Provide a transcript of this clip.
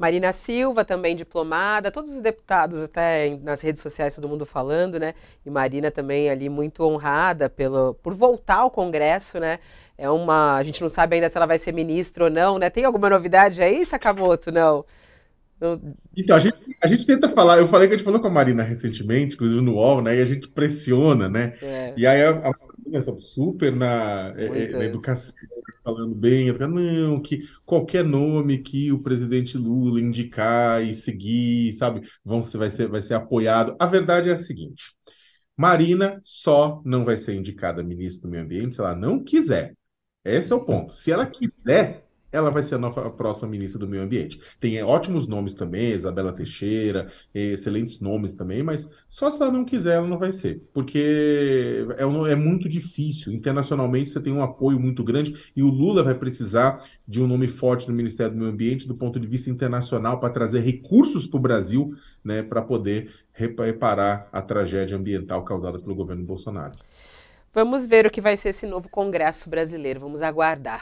Marina Silva, também diplomada, todos os deputados até nas redes sociais, todo mundo falando, né? E Marina também ali muito honrada pelo, por voltar ao Congresso, né? É uma. A gente não sabe ainda se ela vai ser ministra ou não, né? Tem alguma novidade aí, Sakamoto? Não. Então, a gente, a gente tenta falar, eu falei que a gente falou com a Marina recentemente, inclusive no UOL, né? E a gente pressiona, né? É. E aí a, a é super na, é, é na educação, falando bem, falo não, que qualquer nome que o presidente Lula indicar e seguir, sabe, vão, vai, ser, vai ser apoiado. A verdade é a seguinte: Marina só não vai ser indicada ministra do Meio Ambiente se ela não quiser. Esse é o ponto. Se ela quiser, ela vai ser a nova a próxima ministra do Meio Ambiente. Tem é, ótimos nomes também, Isabela Teixeira, é, excelentes nomes também, mas só se ela não quiser, ela não vai ser, porque é, é muito difícil. Internacionalmente, você tem um apoio muito grande e o Lula vai precisar de um nome forte no Ministério do Meio Ambiente do ponto de vista internacional para trazer recursos para o Brasil, né, para poder reparar a tragédia ambiental causada pelo governo Bolsonaro. Vamos ver o que vai ser esse novo Congresso brasileiro. Vamos aguardar.